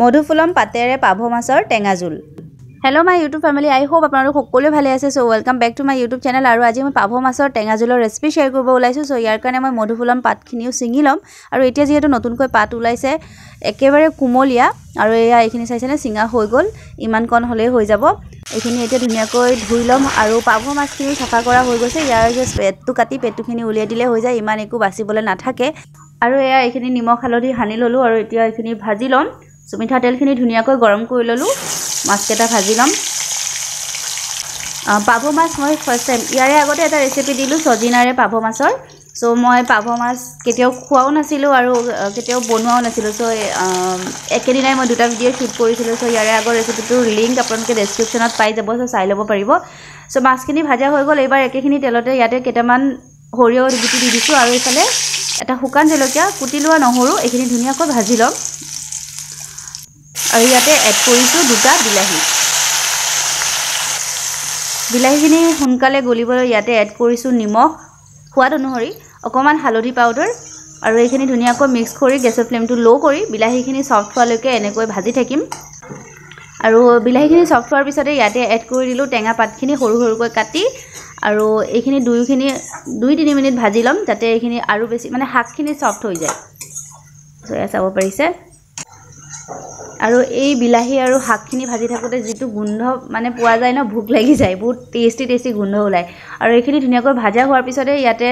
মধুফুলম পাতেৰে পাভ মাছৰ টেঙা জোল hello' my YouTube family I hope আপোনালোক সকলোৱে ভালে আছে so' welcome back to my YouTube channel আৰু আজি মই পাভ মাছৰ টেঙা জোলৰ ৰেচিপি শ্বেয়াৰ কৰিব ওলাইছোঁ চ' ইয়াৰ কাৰণে মই মধুফুলম পাতখিনিও চিঙি ল'ম আৰু এতিয়া যিহেতু নতুনকৈ পাত ওলাইছে একেবাৰে কোমলীয়া আৰু এয়া এইখিনি চাইছেনে চিঙা হৈ গ'ল ইমান কণ হ'লেই হৈ যাব এইখিনি এতিয়া ধুনীয়াকৈ ধুই ল'ম আৰু পাভ মাছখিনিও চাফা কৰা হৈ গৈছে ইয়াৰ যে পেটটো কাটি পেটটোখিনি উলিয়াই দিলে হৈ যায় ইমান একো বাচিবলৈ নাথাকে আৰু এয়া এইখিনি নিমখ হালধি সানি ল'লোঁ আৰু এতিয়া এইখিনি ভাজি ল'ম চুমিঠা তেলখিনি ধুনীয়াকৈ গৰম কৰি ল'লোঁ মাছকেইটা ভাজি ল'ম পাভ মাছ মই ফাৰ্ষ্ট টাইম ইয়াৰে আগতে এটা ৰেচিপি দিলোঁ চজিনাৰে পাভ মাছৰ চ' মই পাভ মাছ কেতিয়াও খোৱাও নাছিলোঁ আৰু কেতিয়াও বনোৱাও নাছিলোঁ চ' একেদিনাই মই দুটা ভিডিঅ' শ্বুট কৰিছিলোঁ চ' ইয়াৰে আগৰ ৰেচিপিটোৰ লিংক আপোনালোকে ডেছক্ৰিপশ্যনত পাই যাব চ' চাই ল'ব পাৰিব চ' মাছখিনি ভাজা হৈ গ'ল এইবাৰ একেখিনি তেলতে ইয়াতে কেইটামান সৰিয়হ গুটি দি দিছোঁ আৰু এইফালে এটা শুকান জলকীয়া কুটি লোৱা নহৰু এইখিনি ধুনীয়াকৈ ভাজি ল'ম আৰু ইয়াতে এড কৰিছোঁ দুটা বিলাহী বিলাহীখিনি সোনকালে গলিবলৈ ইয়াতে এড কৰিছোঁ নিমখ সোৱাদ অনুসৰি অকণমান হালধি পাউডাৰ আৰু এইখিনি ধুনীয়াকৈ মিক্স কৰি গেছৰ ফ্লেমটো ল' কৰি বিলাহীখিনি চফ্ট হোৱালৈকে এনেকৈ ভাজি থাকিম আৰু বিলাহীখিনি চফ্ট হোৱাৰ পিছতে ইয়াতে এড কৰি দিলোঁ টেঙা পাতখিনি সৰু সৰুকৈ কাটি আৰু এইখিনি দুয়োখিনি দুই তিনি মিনিট ভাজি ল'ম যাতে এইখিনি আৰু বেছি মানে শাকখিনি চফ্ট হৈ যায় চাব পাৰিছে আৰু এই বিলাহী আৰু শাকখিনি ভাজি থাকোঁতে যিটো গোন্ধ মানে পোৱা যায় ন ভোক লাগি যায় বহুত টেষ্টি টেষ্টি গোন্ধ ওলায় আৰু এইখিনি ধুনীয়াকৈ ভজা হোৱাৰ পিছতে ইয়াতে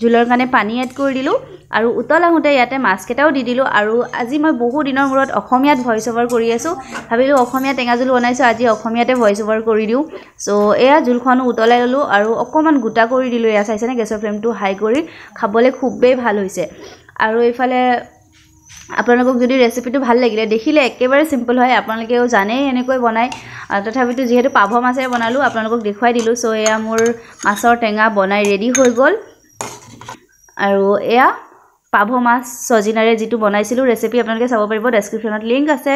জোলৰ কাৰণে পানী এড কৰি দিলোঁ আৰু উতল আহোঁতে ইয়াতে মাছকেইটাও দি দিলোঁ আৰু আজি মই বহু দিনৰ মূৰত অসমীয়াত ভইচ অভাৰ কৰি আছোঁ ভাবিলোঁ অসমীয়া টেঙা জোল বনাইছোঁ আজি অসমীয়াতে ভইচ অভাৰ কৰি দিওঁ চ' এয়া জোলখনো উতলাই ল'লোঁ আৰু অকণমান গোটা কৰি দিলোঁ এয়া চাইছেনে গেছৰ ফ্লেমটো হাই কৰি খাবলৈ খুবেই ভাল হৈছে আৰু এইফালে আপোনালোকক যদি ৰেচিপিটো ভাল লাগিলে দেখিলে একেবাৰে চিম্পল হয় আপোনালোকেও জানেই এনেকৈ বনায় তথাপিতো যিহেতু পাভ মাছেৰে বনালোঁ আপোনালোকক দেখুৱাই দিলোঁ চ' এয়া মোৰ মাছৰ টেঙা বনাই ৰেডি হৈ গ'ল আৰু এয়া পাভ মাছ চজিনাৰে যিটো বনাইছিলোঁ ৰেচিপি আপোনালোকে চাব পাৰিব ডেছক্ৰিপশ্যনত লিংক আছে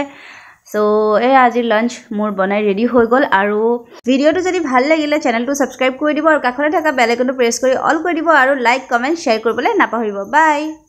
চ' এয়া আজিৰ লাঞ্চ মোৰ বনাই ৰেডি হৈ গ'ল আৰু ভিডিঅ'টো যদি ভাল লাগিলে চেনেলটো ছাবস্ক্ৰাইব কৰি দিব আৰু কাষতে থকা বেলেগনটো প্ৰেছ কৰি অল কৰি দিব আৰু লাইক কমেণ্ট শ্বেয়াৰ কৰিবলৈ নাপাহৰিব বাই